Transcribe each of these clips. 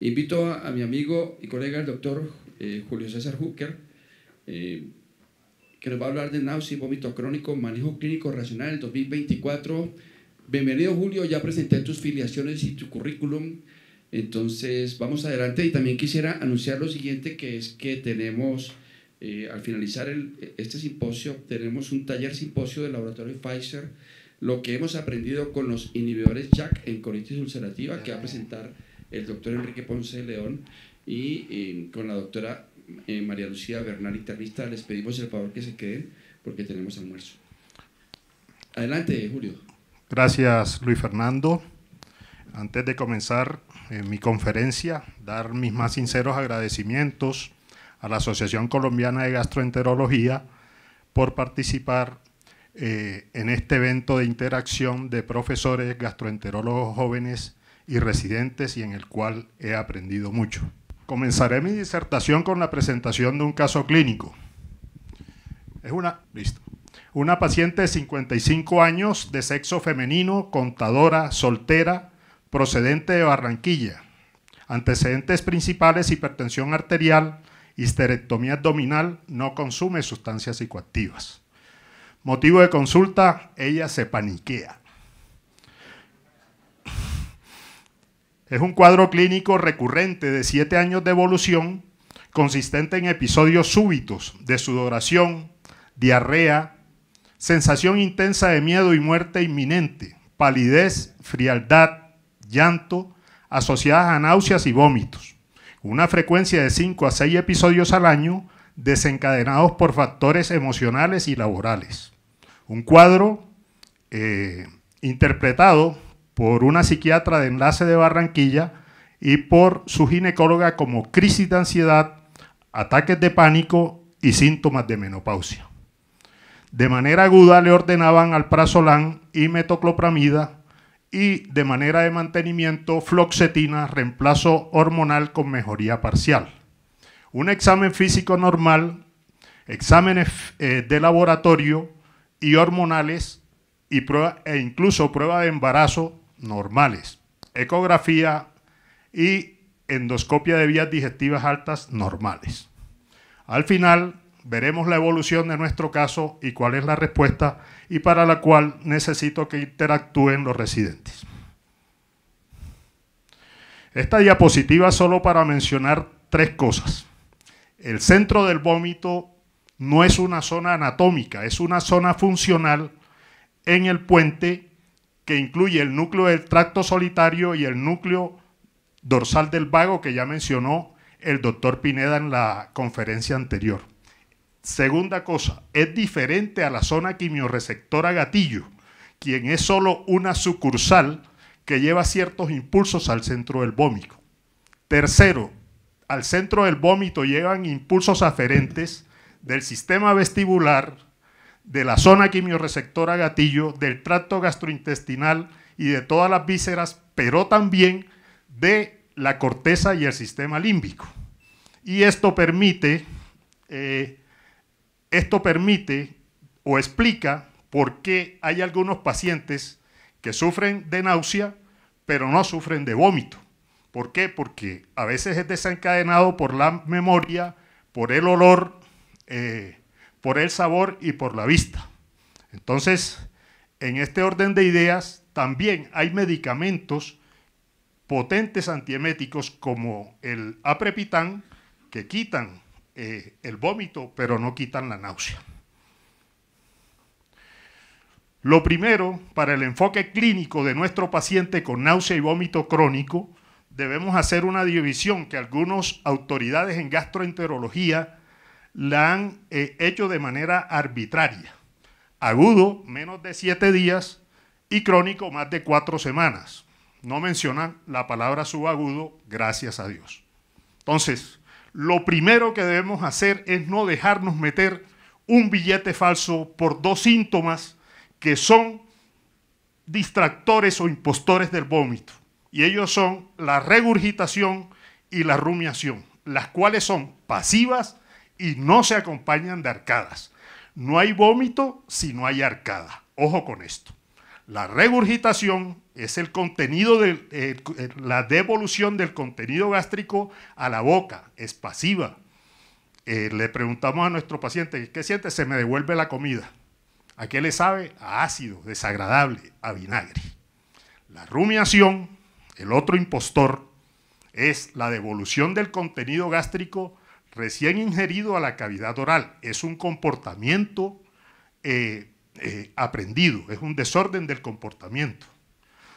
Invito a, mi amigo y colega, el doctor eh, Julio César Hooker, eh, que nos va a hablar de náusea y vómito crónico, manejo clínico racional en 2024. Bienvenido, Julio. Ya presenté tus filiaciones y tu currículum. Entonces, vamos adelante. Y también quisiera anunciar lo siguiente, que es que tenemos, eh, al finalizar este simposio, tenemos un taller simposio del laboratorio Pfizer, lo que hemos aprendido con los inhibidores JAK en colitis ulcerativa, que va a presentar el doctor Enrique Ponce León y eh, con la doctora eh, María Lucía Bernal Internista. Les pedimos el favor que se queden porque tenemos almuerzo. Adelante, Julio. Gracias, Luis Fernando. Antes de comenzar eh, mi conferencia, dar mis más sinceros agradecimientos a la Asociación Colombiana de Gastroenterología por participar en este evento de interacción de profesores gastroenterólogos jóvenes y residentes y en el cual he aprendido mucho. Comenzaré mi disertación con la presentación de un caso clínico. Es una, listo. Una paciente de 55 años, de sexo femenino, contadora, soltera, procedente de Barranquilla. Antecedentes principales, hipertensión arterial, histerectomía abdominal, no consume sustancias psicoactivas. Motivo de consulta, ella se paniquea. Es un cuadro clínico recurrente de siete años de evolución, consistente en episodios súbitos de sudoración, diarrea, sensación intensa de miedo y muerte inminente, palidez, frialdad, llanto, asociadas a náuseas y vómitos. Una frecuencia de cinco a seis episodios al año desencadenados por factores emocionales y laborales. Un cuadro eh, interpretado por una psiquiatra de enlace de Barranquilla y por su ginecóloga como crisis de ansiedad, ataques de pánico y síntomas de menopausia. De manera aguda le ordenaban alprazolam y metoclopramida y de manera de mantenimiento floxetina, reemplazo hormonal con mejoría parcial. Un examen físico normal, exámenes eh, de laboratorio y hormonales y e incluso prueba de embarazo normales. Ecografía y endoscopia de vías digestivas altas normales. Al final veremos la evolución de nuestro caso y cuál es la respuesta y para la cual necesito que interactúen los residentes. Esta diapositiva solo para mencionar tres cosas. El centro del vómito no es una zona anatómica, es una zona funcional en el puente que incluye el núcleo del tracto solitario y el núcleo dorsal del vago que ya mencionó el doctor Pineda en la conferencia anterior. Segunda cosa, es diferente a la zona quimioreceptora gatillo, quien es solo una sucursal que lleva ciertos impulsos al centro del vómito. Tercero, al centro del vómito llevan impulsos aferentes del sistema vestibular, de la zona quimiorreceptora gatillo, del tracto gastrointestinal y de todas las vísceras, pero también de la corteza y el sistema límbico. Y esto permite, eh, esto permite o explica por qué hay algunos pacientes que sufren de náusea, pero no sufren de vómito. ¿Por qué? Porque a veces es desencadenado por la memoria, por el olor, eh, por el sabor y por la vista. Entonces, en este orden de ideas, también hay medicamentos potentes antieméticos como el aprepitán que quitan eh, el vómito, pero no quitan la náusea. Lo primero, para el enfoque clínico de nuestro paciente con náusea y vómito crónico, debemos hacer una división que algunas autoridades en gastroenterología la han eh, hecho de manera arbitraria. Agudo, menos de siete días, y crónico, más de cuatro semanas. No mencionan la palabra subagudo, gracias a Dios. Entonces, lo primero que debemos hacer es no dejarnos meter un billete falso por dos síntomas que son distractores o impostores del vómito. Y ellos son la regurgitación y la rumiación, las cuales son pasivas y no se acompañan de arcadas. No hay vómito si no hay arcada. Ojo con esto. La regurgitación es el contenido de la devolución del contenido gástrico a la boca, es pasiva. Eh, le preguntamos a nuestro paciente, ¿qué siente? Se me devuelve la comida. ¿A qué le sabe? A ácido, desagradable, a vinagre. La rumiación, el otro impostor, es la devolución del contenido gástrico recién ingerido a la cavidad oral. Es un comportamiento eh, eh, aprendido, es un desorden del comportamiento.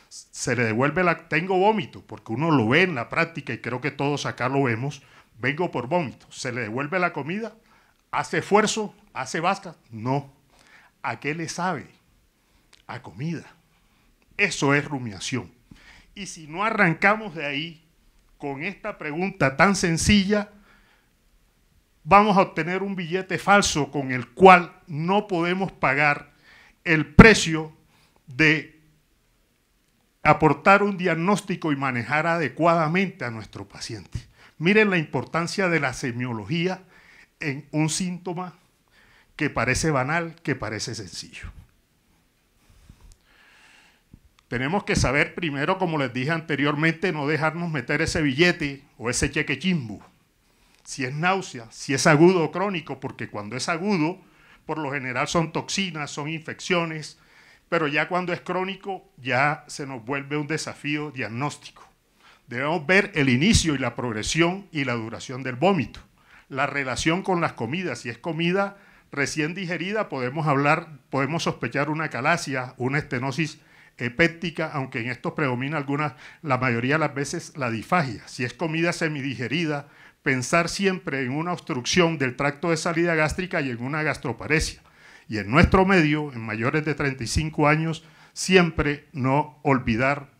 Se le devuelve la... Tengo vómito, porque uno lo ve en la práctica y creo que todos acá lo vemos. Vengo por vómito. Se le devuelve la comida, hace esfuerzo, hace basta? No. ¿A qué le sabe? A comida. Eso es rumiación. Y si no arrancamos de ahí con esta pregunta tan sencilla, vamos a obtener un billete falso con el cual no podemos pagar el precio de aportar un diagnóstico y manejar adecuadamente a nuestro paciente. Miren la importancia de la semiología en un síntoma que parece banal, que parece sencillo. Tenemos que saber primero, como les dije anteriormente, no dejarnos meter ese billete o ese cheque chimbo si es náusea, si es agudo o crónico, porque cuando es agudo, por lo general son toxinas, son infecciones, pero ya cuando es crónico ya se nos vuelve un desafío diagnóstico. Debemos ver el inicio y la progresión y la duración del vómito, la relación con las comidas, si es comida recién digerida podemos hablar, podemos sospechar una calasia, una estenosis epéptica, aunque en esto predomina algunas, la mayoría de las veces la disfagia. Si es comida semidigerida, pensar siempre en una obstrucción del tracto de salida gástrica y en una gastroparesia. Y en nuestro medio, en mayores de 35 años, siempre no olvidar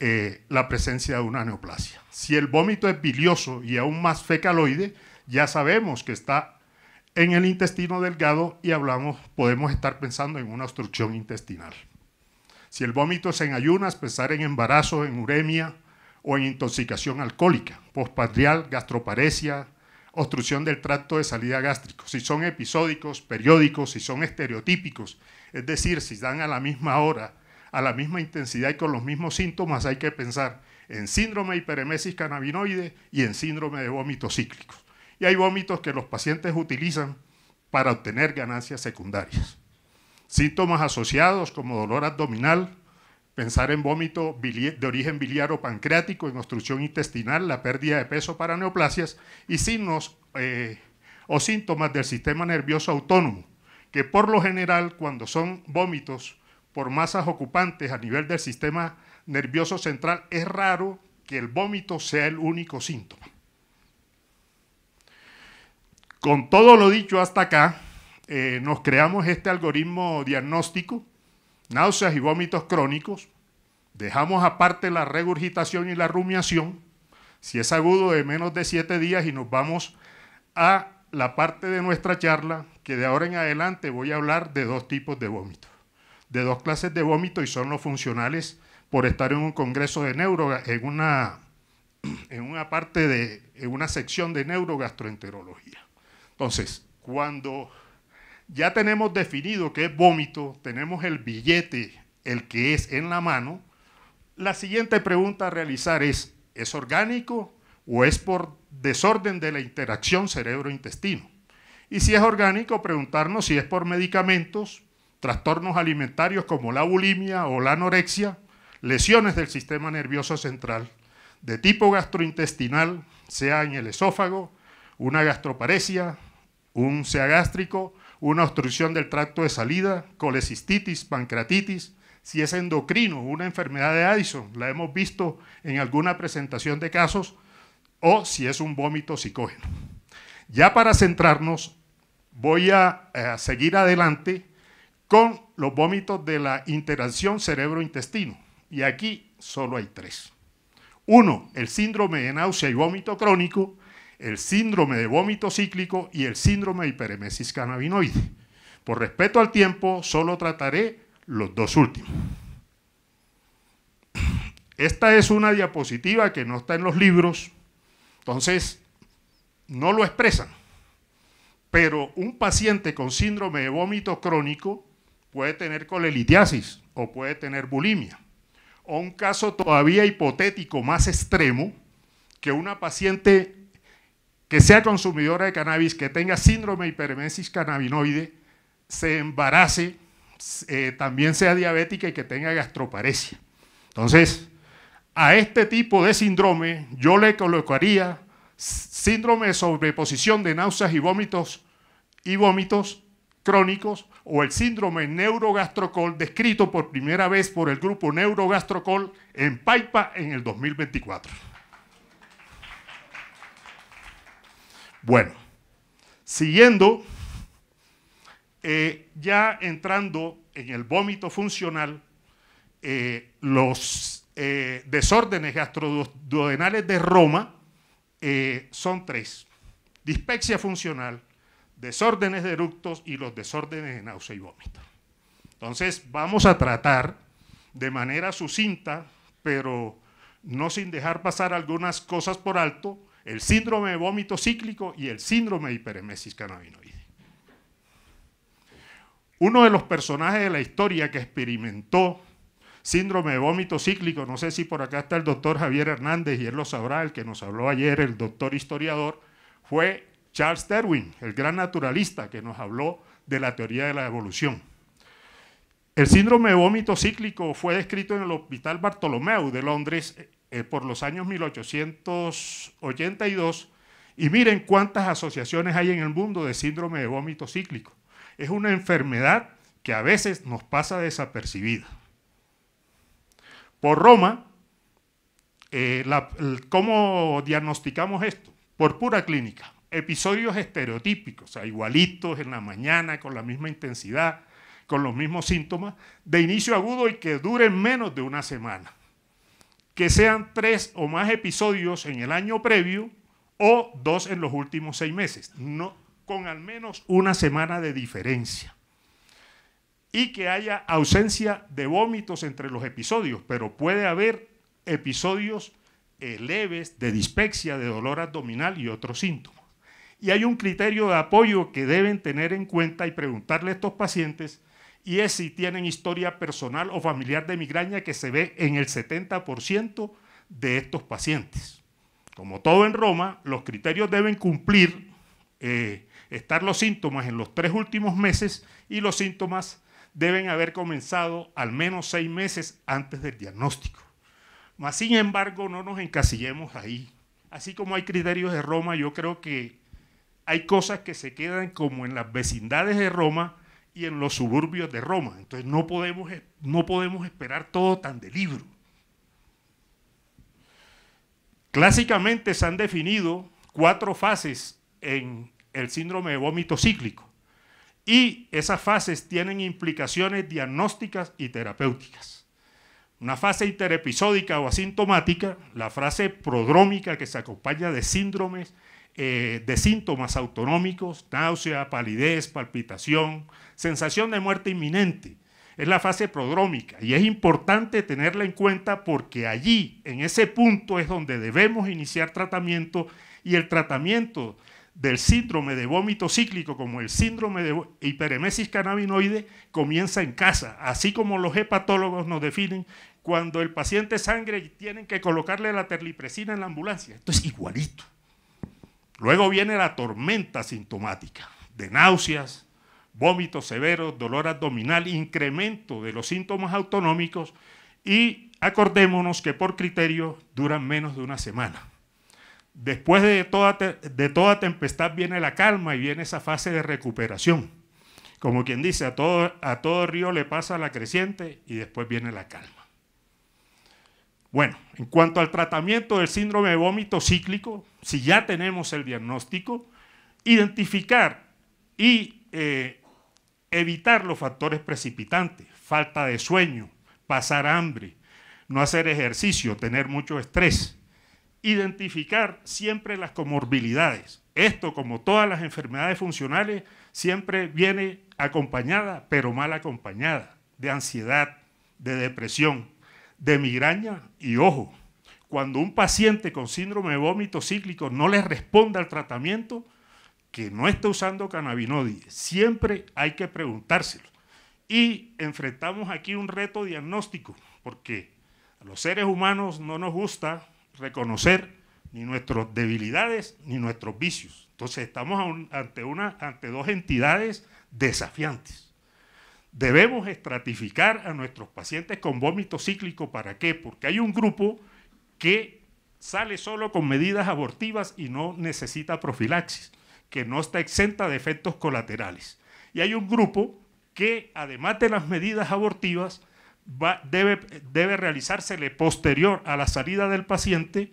eh, la presencia de una neoplasia. Si el vómito es bilioso y aún más fecaloide, ya sabemos que está en el intestino delgado y hablamos, podemos estar pensando en una obstrucción intestinal. Si el vómito es en ayunas, pensar en embarazo, en uremia, o en intoxicación alcohólica, postpatrial, gastroparesia, obstrucción del tracto de salida gástrico, si son episódicos, periódicos, si son estereotípicos, es decir, si dan a la misma hora, a la misma intensidad y con los mismos síntomas, hay que pensar en síndrome de hiperemesis canabinoide y en síndrome de vómitos cíclicos. Y hay vómitos que los pacientes utilizan para obtener ganancias secundarias. Síntomas asociados como dolor abdominal, pensar en vómito de origen biliar o pancreático, en obstrucción intestinal, la pérdida de peso para neoplasias y signos eh, o síntomas del sistema nervioso autónomo, que por lo general cuando son vómitos por masas ocupantes a nivel del sistema nervioso central, es raro que el vómito sea el único síntoma. Con todo lo dicho hasta acá, eh, nos creamos este algoritmo diagnóstico náuseas y vómitos crónicos, dejamos aparte la regurgitación y la rumiación, si es agudo de menos de 7 días y nos vamos a la parte de nuestra charla que de ahora en adelante voy a hablar de dos tipos de vómitos, de dos clases de vómitos y son los funcionales por estar en un congreso de neuro, en una, en una parte de, en una sección de neurogastroenterología. Entonces, cuando ya tenemos definido qué es vómito, tenemos el billete, el que es en la mano. La siguiente pregunta a realizar es, ¿es orgánico o es por desorden de la interacción cerebro-intestino? Y si es orgánico, preguntarnos si es por medicamentos, trastornos alimentarios como la bulimia o la anorexia, lesiones del sistema nervioso central, de tipo gastrointestinal, sea en el esófago, una gastroparesia, un sea una obstrucción del tracto de salida, colecistitis, pancreatitis, si es endocrino, una enfermedad de Addison, la hemos visto en alguna presentación de casos, o si es un vómito psicógeno. Ya para centrarnos, voy a, eh, a seguir adelante con los vómitos de la interacción cerebro-intestino. Y aquí solo hay tres. Uno, el síndrome de náusea y vómito crónico, el síndrome de vómito cíclico y el síndrome de hiperemesis cannabinoide. Por respeto al tiempo, solo trataré los dos últimos. Esta es una diapositiva que no está en los libros, entonces no lo expresan. Pero un paciente con síndrome de vómito crónico puede tener colelitiasis o puede tener bulimia. O un caso todavía hipotético más extremo, que una paciente que sea consumidora de cannabis, que tenga síndrome de hipermesis cannabinoide, se embarace, eh, también sea diabética y que tenga gastroparesia. Entonces, a este tipo de síndrome yo le colocaría síndrome de sobreposición de náuseas y vómitos y vómitos crónicos o el síndrome neurogastrocol descrito por primera vez por el grupo Neurogastrocol en Paipa en el 2024. Bueno, siguiendo, eh, ya entrando en el vómito funcional, eh, los eh, desórdenes gastroduodenales de Roma son tres. dispexia funcional, desórdenes de eructos y los desórdenes de náusea y vómito. Entonces, vamos a tratar de manera sucinta, pero no sin dejar pasar algunas cosas por alto, el síndrome de vómito cíclico y el síndrome de hiperemesis canabinoide. Uno de los personajes de la historia que experimentó síndrome de vómito cíclico, no sé si por acá está el doctor Javier Hernández y él lo sabrá, el que nos habló ayer, el doctor historiador, fue Charles Darwin, el gran naturalista que nos habló de la teoría de la evolución. El síndrome de vómito cíclico fue descrito en el Hospital Bartolomeu de Londres eh, por los años 1882 y miren cuántas asociaciones hay en el mundo de síndrome de vómito cíclico. Es una enfermedad que a veces nos pasa desapercibida. Por Roma, eh, ¿cómo diagnosticamos esto? Por pura clínica. Episodios estereotípicos, igualitos en la mañana, con la misma intensidad, con los mismos síntomas, de inicio agudo y que duren menos de una semana que sean tres o más episodios en el año previo o dos en los últimos seis meses, no, con al menos una semana de diferencia. Y que haya ausencia de vómitos entre los episodios, pero puede haber episodios eh, leves de dispexia, de dolor abdominal y otros síntomas. Y hay un criterio de apoyo que deben tener en cuenta y preguntarle a estos pacientes y es si tienen historia personal o familiar de migraña que se ve en el 70% de estos pacientes. Como todo en Roma, los criterios deben cumplir eh, estar los síntomas en los tres últimos meses y los síntomas deben haber comenzado al menos seis meses antes del diagnóstico. Mas, sin embargo, no nos encasillemos ahí. Así como hay criterios de Roma, yo creo que hay cosas que se quedan como en las vecindades de Roma y en los suburbios de Roma. Entonces no podemos, no podemos esperar todo tan de libro. Clásicamente se han definido cuatro fases en el síndrome de vómito cíclico y esas fases tienen implicaciones diagnósticas y terapéuticas. Una fase interepisódica o asintomática, la fase prodrómica que se acompaña de síndromes eh, de síntomas autonómicos, náusea, palidez, palpitación, sensación de muerte inminente. Es la fase prodrómica y es importante tenerla en cuenta porque allí, en ese punto, es donde debemos iniciar tratamiento y el tratamiento del síndrome de vómito cíclico como el síndrome de hiperemesis cannabinoide comienza en casa, así como los hepatólogos nos definen cuando el paciente sangre y tienen que colocarle la terlipresina en la ambulancia. Esto es igualito. Luego viene la tormenta sintomática de náuseas, vómitos severos, dolor abdominal, incremento de los síntomas autonómicos y acordémonos que por criterio duran menos de una semana. Después de toda, de toda tempestad viene la calma y viene esa fase de recuperación. Como quien dice, a todo, a todo río le pasa la creciente y después viene la calma. Bueno, en cuanto al tratamiento del síndrome de vómito cíclico, si ya tenemos el diagnóstico, identificar y eh, evitar los factores precipitantes, falta de sueño, pasar hambre, no hacer ejercicio, tener mucho estrés. Identificar siempre las comorbilidades. Esto, como todas las enfermedades funcionales, siempre viene acompañada, pero mal acompañada, de ansiedad, de depresión, de migraña y ojo. Cuando un paciente con síndrome de vómito cíclico no le responde al tratamiento, que no esté usando cannabinoides, siempre hay que preguntárselo. Y enfrentamos aquí un reto diagnóstico, porque a los seres humanos no nos gusta reconocer ni nuestras debilidades ni nuestros vicios. Entonces estamos ante, una, ante dos entidades desafiantes. Debemos estratificar a nuestros pacientes con vómito cíclico. ¿Para qué? Porque hay un grupo que sale solo con medidas abortivas y no necesita profilaxis, que no está exenta de efectos colaterales. Y hay un grupo que, además de las medidas abortivas, debe, debe, realizársele posterior a la salida del paciente,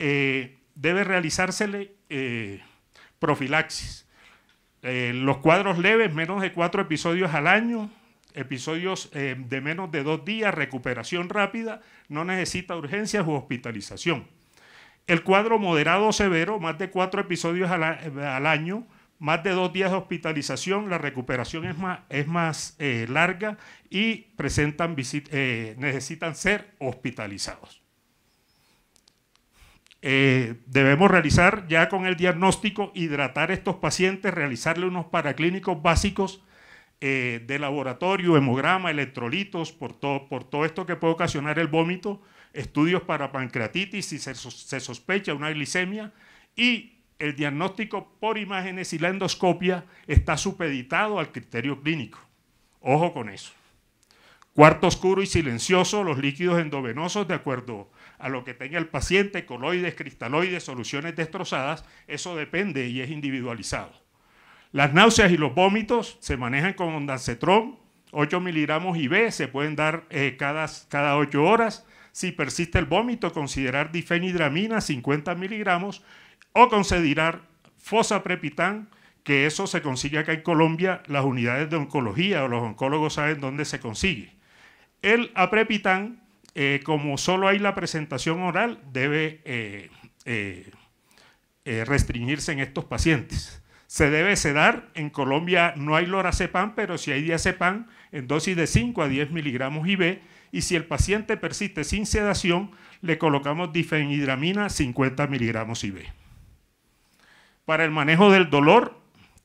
eh, debe realizársele eh, profilaxis. Eh, los cuadros leves, menos de cuatro episodios al año, episodios eh, de menos de dos días, recuperación rápida, no necesita urgencias u hospitalización. El cuadro moderado o severo, más de cuatro episodios al, eh, año, más de dos días de hospitalización, la recuperación es más, es más larga y presentan necesitan ser hospitalizados. Eh, debemos realizar ya con el diagnóstico, hidratar a estos pacientes, realizarle unos paraclínicos básicos eh, de laboratorio, hemograma, electrolitos, por, todo, por todo esto que puede ocasionar el vómito, estudios para pancreatitis si se, se sospecha una glicemia y el diagnóstico por imágenes y la endoscopia está supeditado al criterio clínico. Ojo con eso. Cuarto oscuro y silencioso, los líquidos endovenosos de acuerdo a a lo que tenga el paciente, coloides, cristaloides, soluciones destrozadas, eso depende y es individualizado. Las náuseas y los vómitos se manejan con ondansetrón, 8 miligramos IV, se pueden dar eh, cada, cada 8 horas. Si persiste el vómito, considerar difenidramina, 50 miligramos, o considerar fosaprepitán, que eso se consigue acá en Colombia, las unidades de oncología o los oncólogos saben dónde se consigue. El aprepitán eh, como solo hay la presentación oral, debe eh, eh, restringirse en estos pacientes. Se debe sedar, en Colombia no hay lorazepam, pero si hay diazepam en dosis de 5 a 10 miligramos IV, y si el paciente persiste sin sedación, le colocamos difenhidramina 50 miligramos IV. Para el manejo del dolor,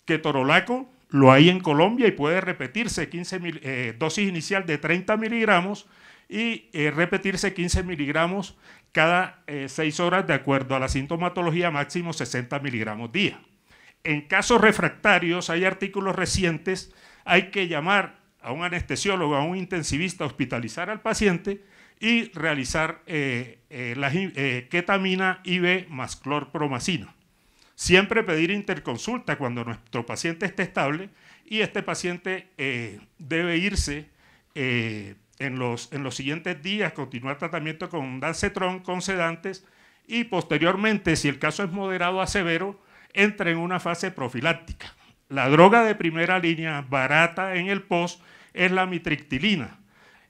ketorolaco, lo hay en Colombia y puede repetirse 15 dosis inicial de 30 miligramos y eh, repetirse 15 miligramos cada 6 eh, horas de acuerdo a la sintomatología, máximo 60 miligramos día. En casos refractarios, hay artículos recientes, hay que llamar a un anestesiólogo, a un intensivista, hospitalizar al paciente y realizar eh, la ketamina IV más clorpromacina. Siempre pedir interconsulta cuando nuestro paciente esté estable y este paciente debe irse en los, siguientes días continuar tratamiento con dancetrón, con sedantes y posteriormente, si el caso es moderado a severo, entra en una fase profiláctica. La droga de primera línea barata en el post es la mitrictilina.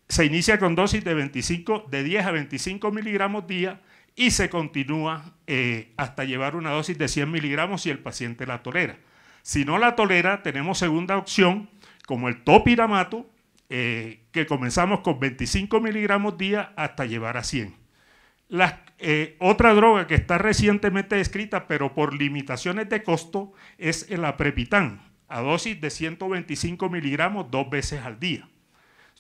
Se inicia con dosis de, 25, de 10 a 25 miligramos día y se continúa eh, hasta llevar una dosis de 100 miligramos si el paciente la tolera. Si no la tolera, tenemos segunda opción, como el topiramato, eh, que comenzamos con 25 miligramos día hasta llevar a 100. Eh, otra droga que está recientemente descrita, pero por limitaciones de costo, es el aprepitán, a dosis de 125 miligramos dos veces al día.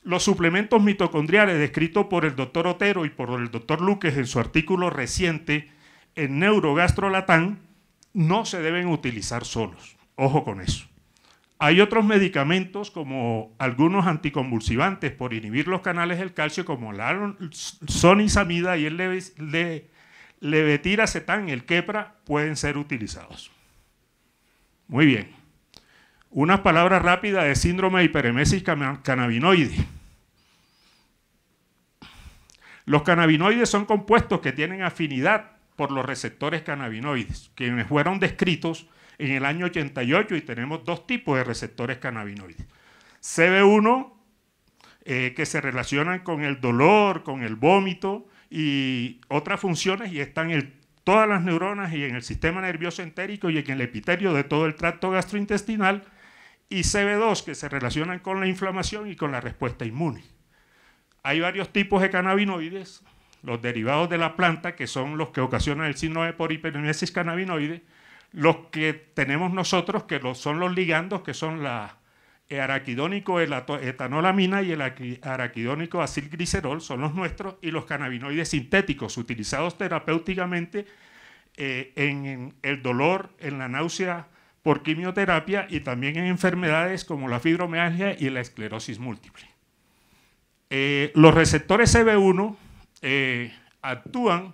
Los suplementos mitocondriales descritos por el doctor Otero y por el doctor Luques en su artículo reciente en Neurogastrolatán no se deben utilizar solos. Ojo con eso. Hay otros medicamentos como algunos anticonvulsivantes por inhibir los canales del calcio como la sonisamida y el levetiracetam, el quepra, pueden ser utilizados. Muy bien. Unas palabras rápidas de síndrome de hiperemesis canabinoide. Los canabinoides son compuestos que tienen afinidad por los receptores cannabinoides, quienes fueron descritos en el año 88 y tenemos dos tipos de receptores cannabinoides. CB1, eh, que se relacionan con el dolor, con el vómito y otras funciones y están en todas las neuronas y en el sistema nervioso entérico y en el epitelio de todo el tracto gastrointestinal y CB2 que se relacionan con la inflamación y con la respuesta inmune. Hay varios tipos de cannabinoides, los derivados de la planta que son los que ocasionan el síndrome por hipermesis cannabinoide los que tenemos nosotros, que son los ligandos, que son la araquidónico etanolamina y el araquidónico acilglicerol, son los nuestros, y los cannabinoides sintéticos utilizados terapéuticamente eh, en el dolor, en la náusea por quimioterapia y también en enfermedades como la fibromialgia y la esclerosis múltiple. Eh, los receptores CB1 eh, actúan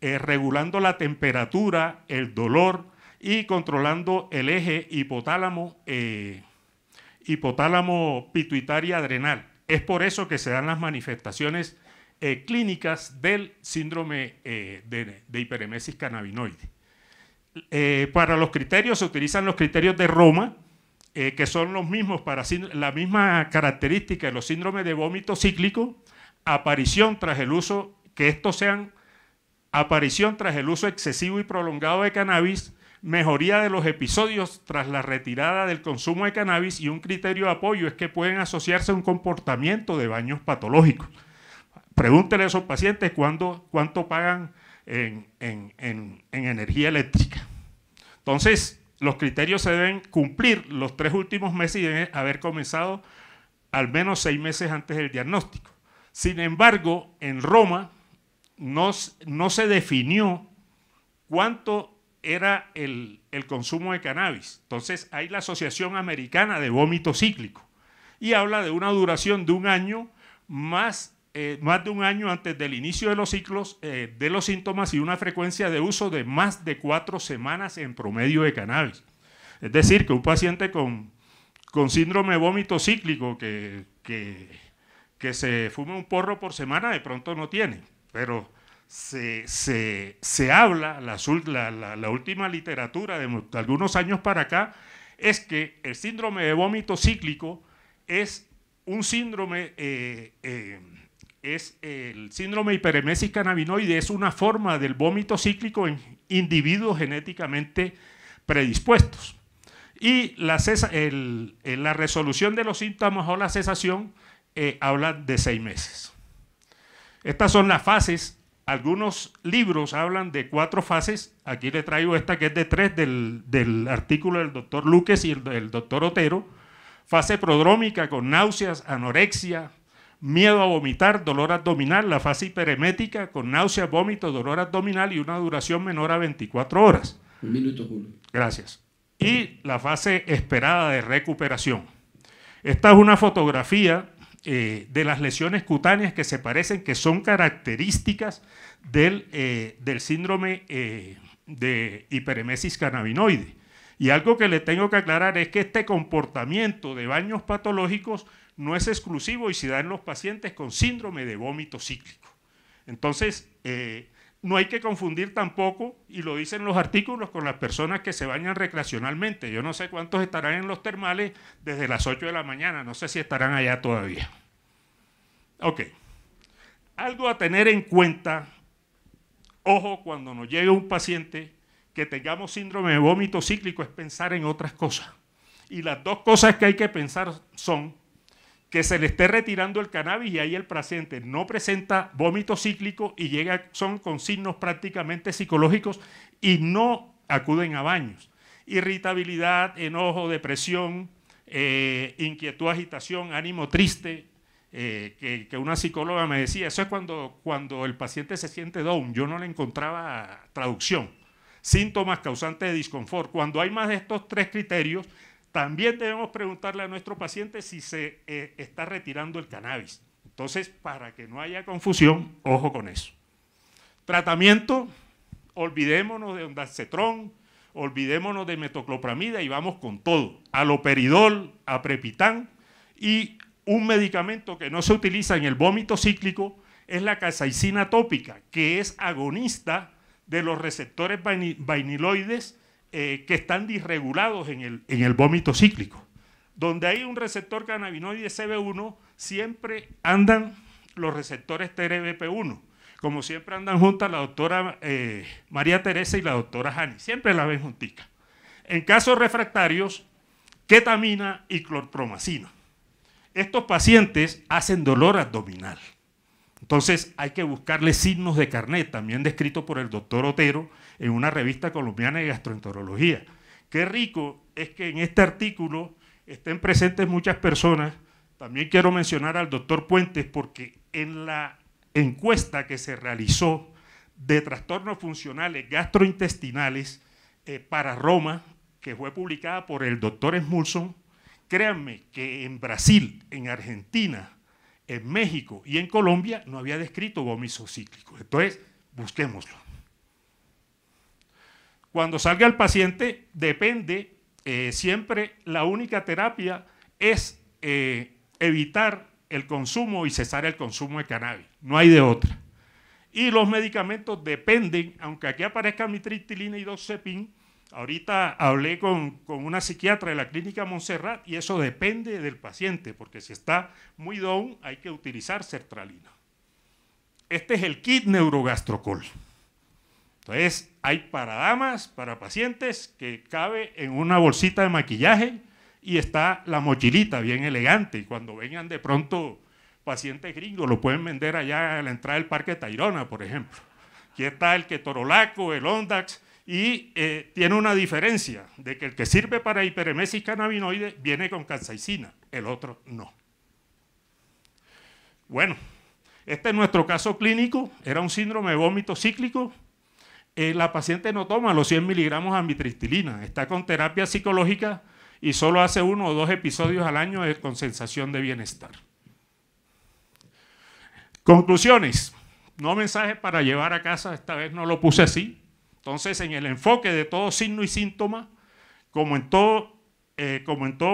regulando la temperatura, el dolor, y controlando el eje hipotálamo, eh, hipotálamo pituitaria adrenal. Es por eso que se dan las manifestaciones eh, clínicas del síndrome eh, de, hiperemesis cannabinoide. Eh, para los criterios se utilizan los criterios de Roma, que son los mismos para la misma característica de los síndromes de vómito cíclico, aparición tras el uso, que estos sean aparición tras el uso excesivo y prolongado de cannabis, mejoría de los episodios tras la retirada del consumo de cannabis y un criterio de apoyo es que pueden asociarse a un comportamiento de baños patológicos. Pregúntele a esos pacientes cuándo, cuánto pagan en, energía eléctrica. Entonces, los criterios se deben cumplir los tres últimos meses y deben haber comenzado al menos seis meses antes del diagnóstico. Sin embargo, en Roma no, no se definió cuánto era el, consumo de cannabis. Entonces hay la Asociación Americana de Vómito Cíclico y habla de una duración de un año más, eh, más de un año antes del inicio de los ciclos eh, de los síntomas y una frecuencia de uso de más de cuatro semanas en promedio de cannabis. Es decir, que un paciente con, síndrome de vómito cíclico que, que, que se fuma un porro por semana de pronto no tiene, pero se, habla, la, última literatura de, algunos años para acá, es que el síndrome de vómito cíclico es un síndrome, eh, eh, es el síndrome hiperemesis cannabinoide, es una forma del vómito cíclico en individuos genéticamente predispuestos. Y la, la resolución de los síntomas o la cesación eh, habla de seis meses. Estas son las fases algunos libros hablan de cuatro fases. Aquí le traigo esta que es de tres del, artículo del doctor Luques y el, doctor Otero. Fase prodrómica con náuseas, anorexia, miedo a vomitar, dolor abdominal. La fase hiperemética con náuseas, vómito, dolor abdominal y una duración menor a 24 horas. Un minuto, Julio. Gracias. Y la fase esperada de recuperación. Esta es una fotografía eh, de las lesiones cutáneas que se parecen, que son características del, eh, síndrome eh, de hiperemesis cannabinoide. Y algo que le tengo que aclarar es que este comportamiento de baños patológicos no es exclusivo y se da en los pacientes con síndrome de vómito cíclico. Entonces, no hay que confundir tampoco, y lo dicen los artículos, con las personas que se bañan recreacionalmente. Yo no sé cuántos estarán en los termales desde las 8 de la mañana, no sé si estarán allá todavía. Ok, algo a tener en cuenta, ojo, cuando nos llegue un paciente que tengamos síndrome de vómito cíclico es pensar en otras cosas. Y las dos cosas que hay que pensar son que se le esté retirando el cannabis y ahí el paciente no presenta vómito cíclico y llega, son con signos prácticamente psicológicos y no acuden a baños. Irritabilidad, enojo, depresión, eh, inquietud, agitación, ánimo triste, eh, que, una psicóloga me decía, eso es cuando, cuando el paciente se siente down, yo no le encontraba traducción. Síntomas causantes de disconfort. Cuando hay más de estos tres criterios, también debemos preguntarle a nuestro paciente si se eh, está retirando el cannabis. Entonces, para que no haya confusión, ojo con eso. Tratamiento, olvidémonos de ondacetrón, olvidémonos de metoclopramida y vamos con todo. Aloperidol, aprepitán y un medicamento que no se utiliza en el vómito cíclico es la casaicina tópica, que es agonista de los receptores vainiloides eh, que están disregulados en el, vómito cíclico. Donde hay un receptor cannabinoide CB1, siempre andan los receptores TRBP1. Como siempre andan juntas la doctora eh, María Teresa y la doctora Jani. Siempre la ven juntita. En casos refractarios, ketamina y clorpromacina. Estos pacientes hacen dolor abdominal. Entonces hay que buscarle signos de carnet, también descrito por el doctor Otero en una revista colombiana de gastroenterología. Qué rico es que en este artículo estén presentes muchas personas. También quiero mencionar al doctor Puentes porque en la encuesta que se realizó de trastornos funcionales gastrointestinales eh, para Roma, que fue publicada por el doctor Smulson, créanme que en Brasil, en Argentina, en México y en Colombia no había descrito vómito cíclico, Entonces, busquémoslo. Cuando salga el paciente, depende, eh, siempre la única terapia es eh, evitar el consumo y cesar el consumo de cannabis. No hay de otra. Y los medicamentos dependen, aunque aquí aparezca mitriptilina y doxepin, Ahorita hablé con, una psiquiatra de la clínica Montserrat y eso depende del paciente, porque si está muy down hay que utilizar sertralina. Este es el kit neurogastrocol. Entonces, hay para damas, para pacientes, que cabe en una bolsita de maquillaje y está la mochilita bien elegante. Y cuando vengan de pronto pacientes gringos, lo pueden vender allá a la entrada del Parque Tayrona, por ejemplo. Aquí está el Ketorolaco, el Ondax y eh, tiene una diferencia de que el que sirve para hiperemesis cannabinoide viene con cansaicina, el otro no. Bueno, este es nuestro caso clínico, era un síndrome de vómito cíclico. Eh, la paciente no toma los 100 miligramos de amitristilina, está con terapia psicológica y solo hace uno o dos episodios al año con sensación de bienestar. Conclusiones. No mensajes para llevar a casa, esta vez no lo puse así, entonces, en el enfoque de todo signo y síntoma, como en todo, eh,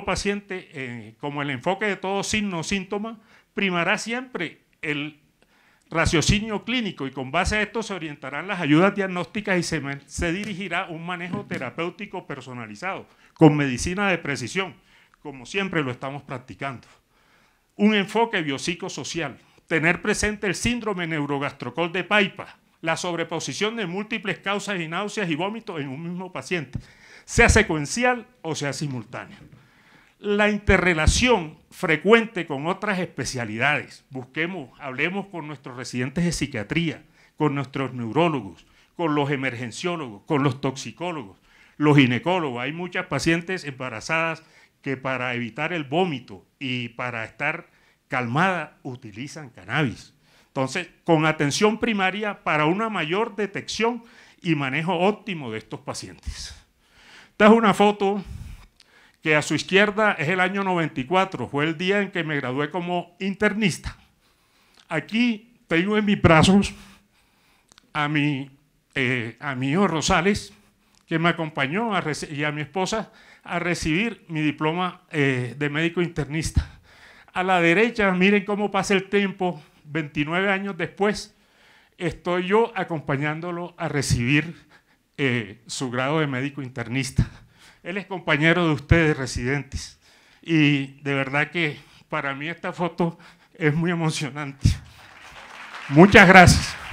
paciente, eh, como el enfoque de todo signo o síntoma, primará siempre el raciocinio clínico y con base a esto se orientarán las ayudas diagnósticas y se, dirigirá un manejo terapéutico personalizado con medicina de precisión, como siempre lo estamos practicando. Un enfoque biopsicosocial, tener presente el síndrome neurogastrocol de Paipa, la sobreposición de múltiples causas y náuseas y vómitos en un mismo paciente, sea secuencial o sea simultánea. La interrelación frecuente con otras especialidades. Busquemos, hablemos con nuestros residentes de psiquiatría, con nuestros neurólogos, con los emergenciólogos, con los toxicólogos, los ginecólogos. Hay muchas pacientes embarazadas que para evitar el vómito y para estar calmada utilizan cannabis. Entonces, con atención primaria para una mayor detección y manejo óptimo de estos pacientes. Esta es una foto que a su izquierda es el año 94, fue el día en que me gradué como internista. Aquí tengo en mis brazos a mi, eh, hijo Rosales, que me acompañó y a mi esposa a recibir mi diploma eh, de médico internista. A la derecha, miren cómo pasa el tiempo, 29 años después, estoy yo acompañándolo a recibir eh, su grado de médico internista. Él es compañero de ustedes, residentes. Y de verdad que para mí esta foto es muy emocionante. Muchas gracias.